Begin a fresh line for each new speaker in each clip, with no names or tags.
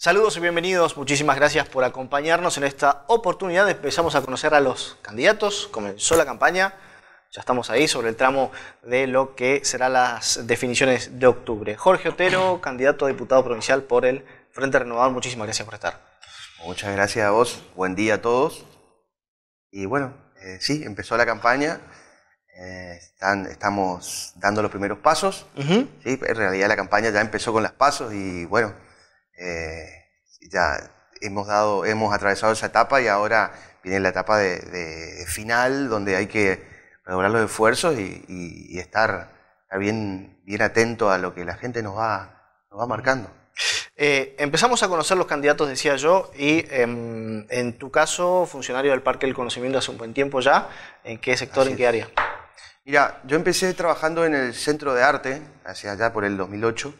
Saludos y bienvenidos, muchísimas gracias por acompañarnos en esta oportunidad. Empezamos a conocer a los candidatos, comenzó la campaña, ya estamos ahí sobre el tramo de lo que serán las definiciones de octubre. Jorge Otero, candidato a diputado provincial por el Frente Renovador, muchísimas gracias por estar.
Muchas gracias a vos, buen día a todos. Y bueno, eh, sí, empezó la campaña, eh, estamos dando los primeros pasos. En realidad la campaña ya empezó con los pasos y bueno, eh, ya hemos, dado, hemos atravesado esa etapa y ahora viene la etapa de, final donde hay que redoblar los esfuerzos y, estar, bien,
bien atento a lo que la gente nos va, nos va marcando. Eh, empezamos a conocer los candidatos, decía yo, y em, en tu caso, funcionario del Parque del Conocimiento hace un buen tiempo ya, ¿en qué sector, en qué área?
Mira, yo empecé trabajando en el Centro de Arte, hacia allá por el 2008,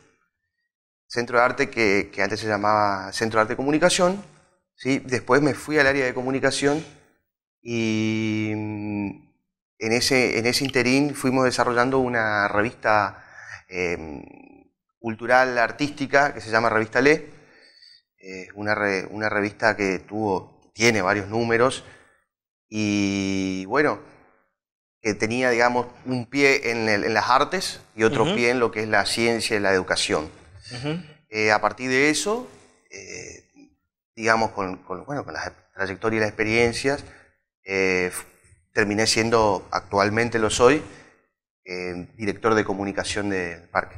centro de arte que, antes se llamaba Centro de Arte de Comunicación. ¿sí? Después me fui al área de comunicación y mm, en ese, en ese interín fuimos desarrollando una revista em, cultural artística que se llama Revista Le, una, una revista que tuvo, tiene varios números y bueno, que tenía, digamos, un pie en, las artes y otro pie en lo que es la ciencia y la educación. Eh, a partir de eso, eh, digamos, con, la trayectoria y las experiencias, eh, terminé siendo, actualmente lo soy, director de comunicación del parque.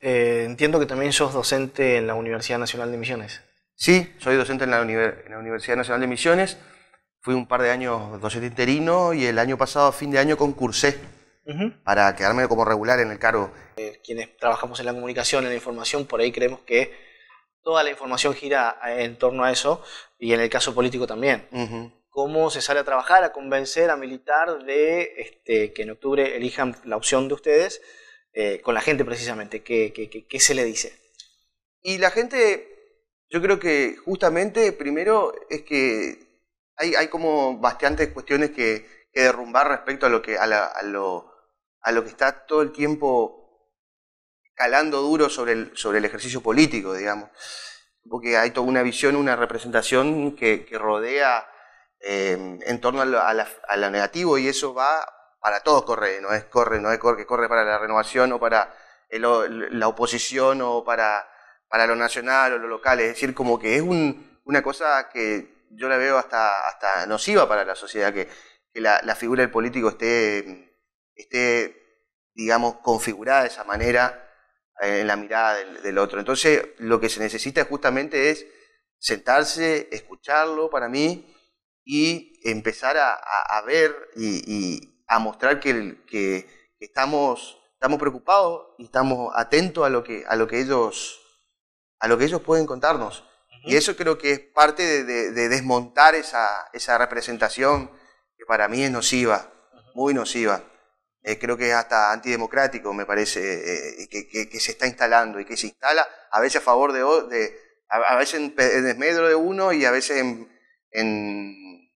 entiendo que también sos docente en la Universidad Nacional de Misiones. Sí, soy docente en la, en la Universidad Nacional de Misiones. Fui un par de años
docente interino y el año pasado, a fin de año, concursé para quedarme como regular en el cargo.
Eh, quienes trabajamos en la comunicación, en la información, por ahí creemos que toda la información gira en torno a eso y en el caso político también. ¿Cómo se sale a trabajar, a convencer, a militar de este, que en octubre elijan la opción de ustedes eh, con la gente precisamente? ¿Qué, se le dice? Y la gente,
yo creo que justamente primero es que hay, hay como bastantes cuestiones que, que derrumbar respecto a lo que a, lo, a lo que está todo el tiempo calando duro sobre el, sobre el ejercicio político, digamos. Porque hay toda una visión, una representación que, rodea eh, en torno a lo, la, negativo y eso va para todos corre, no es corre, no es corre, que corre para la renovación o para la oposición o para, para lo nacional o lo local. Es decir, como que es una cosa que yo la veo hasta, hasta nociva para la sociedad, que, la figura del político esté esté, digamos, configurada de esa manera eh, en la mirada del, otro. Entonces, lo que se necesita justamente es sentarse, escucharlo para mí y empezar a, a, ver y, a mostrar que, que, estamos, estamos, preocupados y estamos atentos a lo que, a lo que, ellos, a lo que ellos pueden contarnos. Y eso creo que es parte de, de, desmontar esa, esa, representación que para mí es nociva, muy nociva. Eh, creo que es hasta antidemocrático, me parece, eh, que, se está instalando y que se instala a veces a favor de, a, veces en, desmedro de uno y a veces en,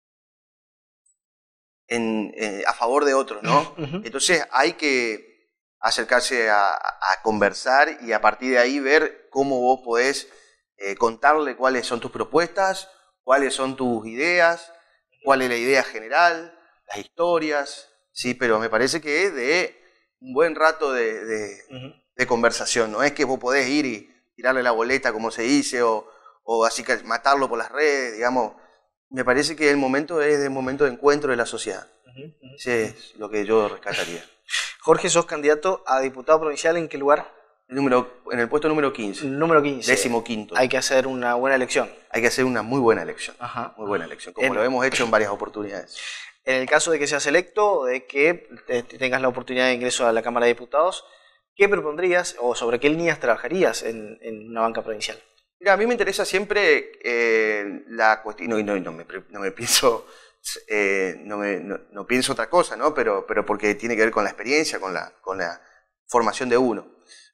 en, eh, a favor de otro ¿no? Entonces hay que acercarse a, conversar y a partir de ahí ver cómo vos podés contarle cuáles son tus propuestas, cuáles son tus ideas, cuál es la idea general, las historias, ¿sí? Pero me parece que es de un buen rato de, conversación. No es que vos podés ir y tirarle la boleta, como se dice, o, así que matarlo por las redes, digamos. Me parece que el momento es el momento de
encuentro de la sociedad. Eso es lo que yo rescataría. Jorge, sos candidato a diputado provincial, ¿en qué lugar? El número, en el puesto número 15. Número 15. Décimo quinto. Hay que hacer una buena elección. Hay que hacer una muy buena elección. Muy buena elección, como lo hemos hecho en varias oportunidades en el caso de que seas electo, de que este, tengas la oportunidad de ingreso a la Cámara de Diputados, ¿qué propondrías o sobre qué líneas trabajarías en, una banca provincial? Mira, a mí me
interesa siempre eh, la cuestión, y no, me, no me pienso... Eh, no, me, pienso otra cosa, ¿no? Pero, pero porque tiene que ver con la experiencia, con la, con la formación de uno.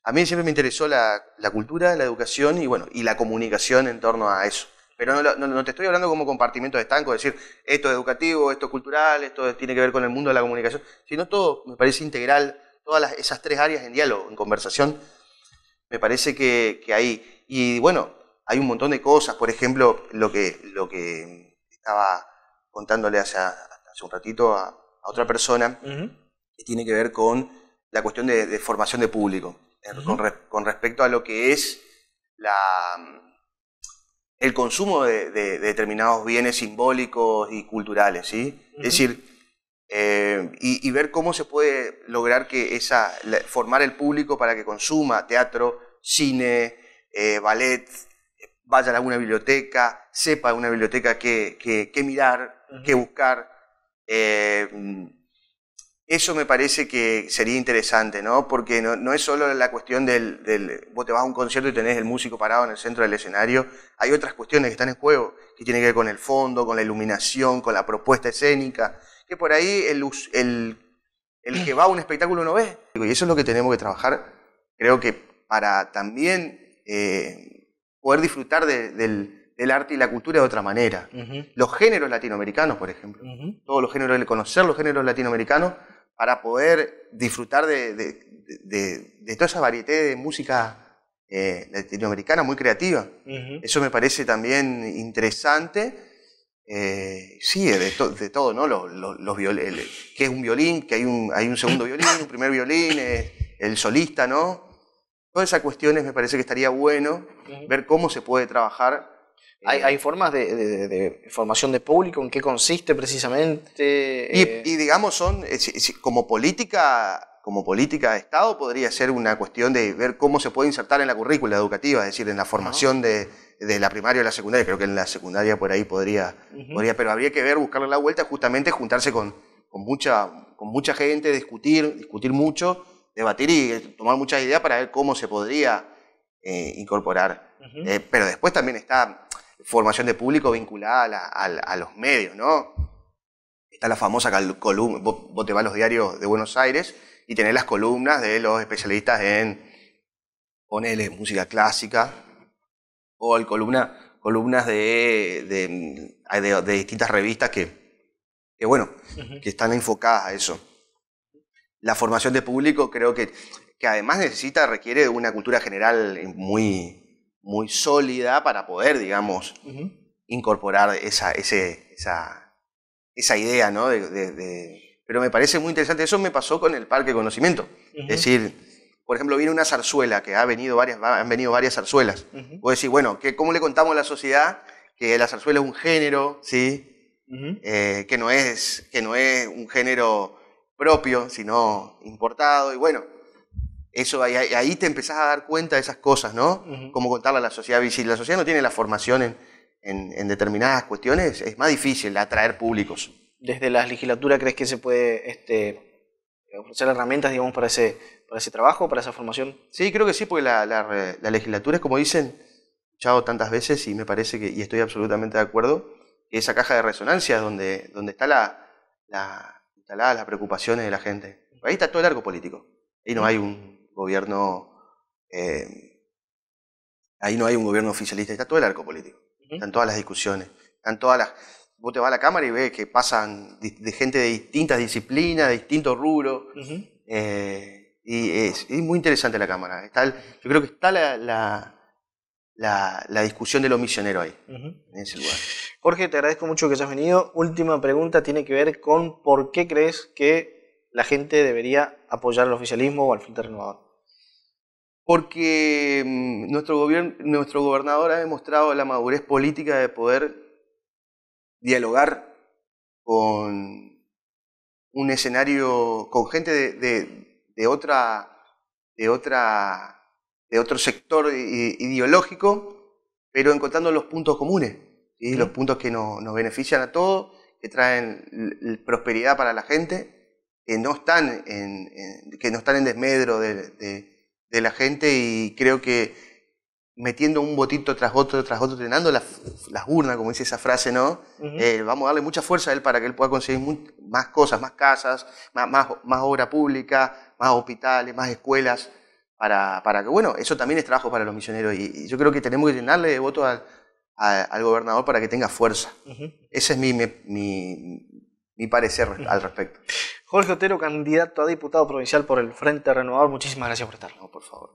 A mí siempre me interesó la, la cultura, la educación y, bueno, y la comunicación en torno a eso. Pero no, te estoy hablando como compartimentos estanco, es decir, esto es educativo, esto es cultural, esto tiene que ver con el mundo de la comunicación, sino todo me parece integral, todas esas tres áreas en diálogo, en conversación, me parece que, hay. Y bueno, hay un montón de cosas, por ejemplo, lo que, lo que estaba contándole hace, un ratito a, otra persona, que tiene que ver con la cuestión de, formación de público, eh, con, respecto a lo que es la, el consumo de, determinados bienes simbólicos y culturales, ¿sí? Es decir, eh, y, ver cómo se puede lograr que esa, formar el público para que consuma teatro, cine, eh, ballet, vaya a alguna biblioteca, sepa una biblioteca qué, mirar, qué buscar. Eh, eso me parece que sería interesante, ¿no? Porque no, es solo la cuestión del, vos te vas a un concierto y tenés el músico parado en el centro del escenario, hay otras cuestiones que están en juego, que tienen que ver con el fondo, con la iluminación, con la propuesta escénica, que por ahí el, que va a un espectáculo no ve. Y eso es lo que tenemos que trabajar, creo que para también eh, poder disfrutar del arte y la cultura de otra manera. Los géneros latinoamericanos, por ejemplo. Todos los géneros, conocer los géneros latinoamericanos para poder disfrutar de, toda esa variedad de música eh, latinoamericana muy creativa. Eso me parece también interesante. Eh, sí, de, todo, ¿no? Los, que es un violín, que hay un, segundo violín, un primer violín, eh, el solista, ¿no? Todas esas cuestiones me parece que estaría bueno ver cómo se puede trabajar eh, hay, formas de, formación de público, en qué consiste precisamente. Y, eh, digamos, son eh, como política como política de Estado podría ser una cuestión de ver cómo se puede insertar en la currícula educativa, es decir, en la formación de, la primaria o la secundaria. Creo que en la secundaria por ahí podría, pero habría que ver, buscarle la vuelta, justamente juntarse con, con, mucha, con mucha gente, discutir, discutir mucho, debatir y tomar muchas ideas para ver cómo se podría incorporar. pero después también está formación de público vinculada a, los medios, ¿no? Está la famosa columna, vos, te vas a los diarios de Buenos Aires y tenés las columnas de los especialistas en, ponele, música clásica, o columna, columnas de, de, distintas revistas que, que bueno, que están enfocadas a eso. La formación de público creo que, que además necesita, requiere de una cultura general muy, muy sólida para poder, digamos, incorporar esa, esa, esa idea, ¿no? Pero me parece muy interesante. Eso me pasó con el Parque de Conocimiento. Es decir, por ejemplo, viene una zarzuela, que ha venido varias, han venido varias zarzuelas. O decir, bueno, ¿qué, ¿cómo le contamos a la sociedad que la zarzuela es un género, ¿sí? Eh, que, no es, que no es un género propio, sino importado. Y bueno, eso, ahí, ahí, te empezás a dar cuenta de esas cosas, ¿no? cómo contarle a la sociedad. Si la sociedad no tiene la formación en, determinadas cuestiones, es más difícil atraer públicos. ¿Desde
la legislatura crees que se puede este, ofrecer herramientas, digamos, para ese, para ese trabajo, para esa formación? Sí, creo que sí, porque la, la,
legislatura es como dicen, escuchado tantas veces y me parece que, y estoy absolutamente de acuerdo, que esa caja de resonancia es donde, donde está la, la, las preocupaciones de la gente. Ahí está todo el arco político. Ahí no hay un gobierno, eh, ahí no hay un gobierno oficialista, está todo el arco político, están todas las discusiones, están todas las... Vos te vas a la Cámara y ves que pasan de gente de distintas disciplinas, de distintos rubros, eh, y es, muy interesante la Cámara. Está yo creo que está la, la discusión de lo misionero ahí, en ese lugar.
Jorge, te agradezco mucho que hayas venido. Última pregunta tiene que ver con por qué crees que la gente debería apoyar al oficialismo o al Frente Renovador?
Porque mm, nuestro, gobierno, nuestro gobernador ha demostrado la madurez política de poder dialogar con un escenario, con gente de, otra, de, otro sector ideológico, pero encontrando los puntos comunes, y los mm. puntos que nos benefician a todos, que traen prosperidad para la gente eh, no están que no están en desmedro de, la gente y creo que metiendo un botito tras otro, tras otro, llenando las, urnas, como dice esa frase, ¿no? Eh, vamos a darle mucha fuerza a él para que él pueda conseguir más cosas, más casas, más, más, obra pública, más hospitales, más escuelas, para, que, bueno, eso también es trabajo para los misioneros y, yo creo que tenemos que llenarle de votos al, gobernador para que tenga fuerza. Ese es mi, parecer al respecto.
Jorge Otero, candidato a diputado provincial por el Frente Renovador. Muchísimas gracias por estar, por favor.